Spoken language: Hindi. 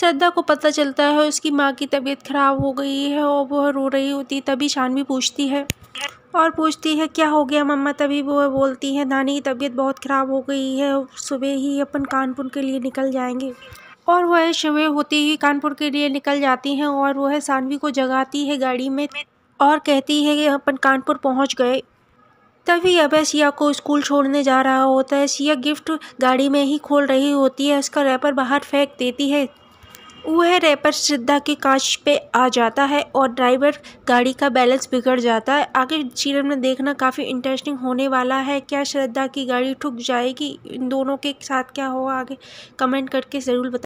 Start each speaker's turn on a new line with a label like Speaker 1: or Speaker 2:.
Speaker 1: श्रद्धा को पता चलता है उसकी माँ की तबीयत खराब हो गई है और वह रो रही होती तभी शानवी पूछती है और पूछती है क्या हो गया मम्मा तभी वो बोलती है नानी की तबीयत बहुत ख़राब हो गई है सुबह ही अपन कानपुर के लिए निकल जाएंगे और वह सुबह होते ही कानपुर के लिए निकल जाती हैं और वह सानवी को जगाती है गाड़ी में और कहती है कि अपन कानपुर पहुंच गए तभी अभय सिया को स्कूल छोड़ने जा रहा होता है सिया गिफ्ट गाड़ी में ही खोल रही होती है उसका रैपर बाहर फेंक देती है वह रैपर श्रद्धा के कांच पे आ जाता है और ड्राइवर गाड़ी का बैलेंस बिगड़ जाता है आगे सीरियल में देखना काफ़ी इंटरेस्टिंग होने वाला है क्या श्रद्धा की गाड़ी ठुक जाएगी इन दोनों के साथ क्या होगा आगे कमेंट करके ज़रूर बता